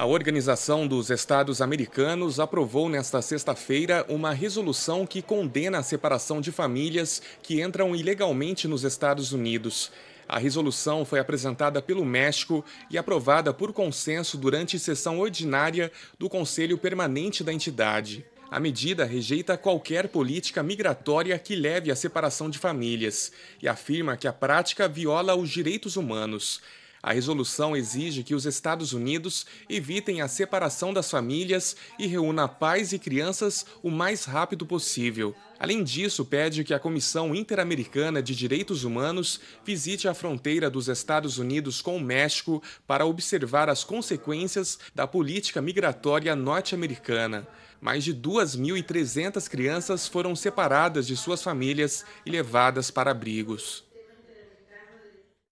A Organização dos Estados Americanos aprovou nesta sexta-feira uma resolução que condena a separação de famílias que entram ilegalmente nos Estados Unidos. A resolução foi apresentada pelo México e aprovada por consenso durante sessão ordinária do Conselho Permanente da entidade. A medida rejeita qualquer política migratória que leve à separação de famílias e afirma que a prática viola os direitos humanos. A resolução exige que os Estados Unidos evitem a separação das famílias e reúna pais e crianças o mais rápido possível. Além disso, pede que a Comissão Interamericana de Direitos Humanos visite a fronteira dos Estados Unidos com o México para observar as consequências da política migratória norte-americana. Mais de 2.300 crianças foram separadas de suas famílias e levadas para abrigos.